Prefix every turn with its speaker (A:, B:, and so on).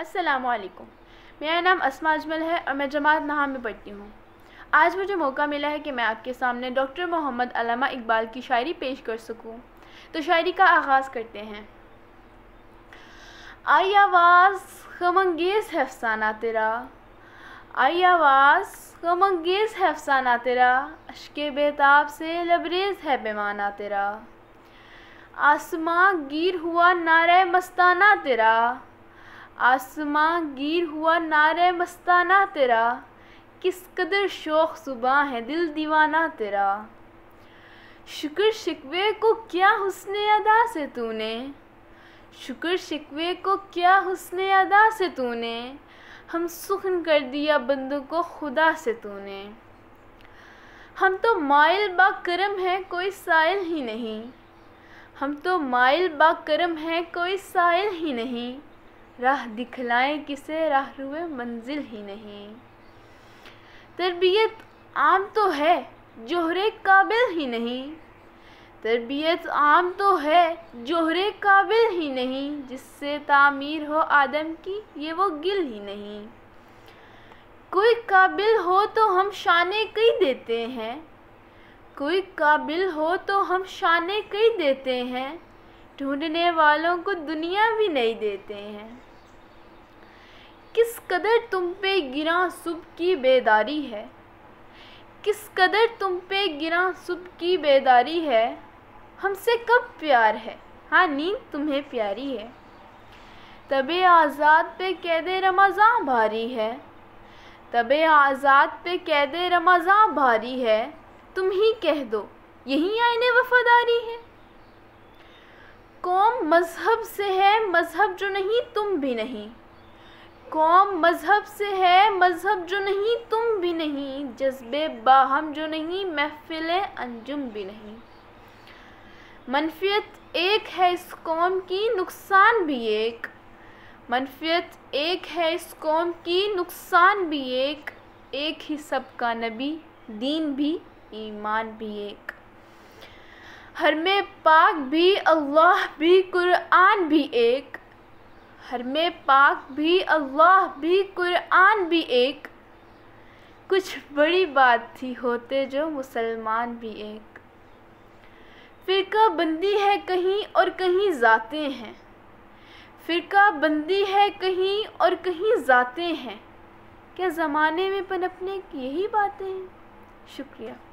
A: असलकुम मेरा नाम असमा अजमल है और मैं जमात नहा में पढ़ती हूँ आज मुझे मौका मिला है कि मैं आपके सामने डॉक्टर मोहम्मद अलामा इकबाल की शायरी पेश कर सकूँ तो शायरी का आगाज़ करते हैं आई आवाज़ गमंगेज़ है अफसाना तेरा आई आवाज़ गमंगेज़ है अफसाना तेरा अश्क बेताब से लबरेज़ है बेमाना तेरा आसमां गिर हुआ नारे मस्ताना तेरा आसमां गिर हुआ नारे मस्ताना तेरा किस कदर शोक सुबह है दिल दीवाना तेरा शुक्र शिकवे को क्या हुसन अदा से तूने शुक्र शिकवे को क्या हुसन अदा से तूने हम सुखन कर दिया बंदों को खुदा से तूने हम तो माइल बा करम है कोई साइल ही नहीं हम तो माइल बा करम है कोई साइल ही नहीं राह दिखलाएं किसे राह रुए मंजिल ही नहीं तरबियत आम तो है जोहरे काबिल ही नहीं तरबियत आम तो है जोहरे काबिल ही नहीं जिससे तामीर हो आदम की ये वो गिल ही नहीं कोई काबिल हो तो हम शाने कई देते हैं कोई काबिल हो तो हम शाने कई देते हैं ढूंढने वालों को दुनिया भी नहीं देते हैं किस कदर तुम पे गिरा सुबह की बेदारी है किस कदर तुम पे गिरा सुबह की बेदारी है हमसे कब प्यार है हाँ नींद तुम्हें प्यारी है तब आज़ाद पे कैद रमाजा भारी है तब आज़ाद पे कैद रमाजा भारी है तुम ही कह दो यही आईने वफादारी है कौम मज़हब से है मज़हब जो नहीं तुम भी नहीं कौम मज़हब से है मज़हब जो नहीं तुम भी नहीं जज्बे बाहम जो नहीं महफिल अंजुम भी नहीं मनफियत एक है इस कौम की नुकसान भी एक मनफियत एक है इस कौम की नुकसान भी एक एक ही सबका नबी दीन भी ईमान भी एक हरम पाक भी अल्लाह भी कुरान भी एक हरम पाक भी अल्लाह भी कुरान भी एक कुछ बड़ी बात थी होते जो मुसलमान भी एक फ़िरका बंदी है कहीं और कहीं जाते हैं फ़िरका बंदी है कहीं और कहीं जाते हैं क्या ज़माने में पनपने की यही बातें हैं शुक्रिया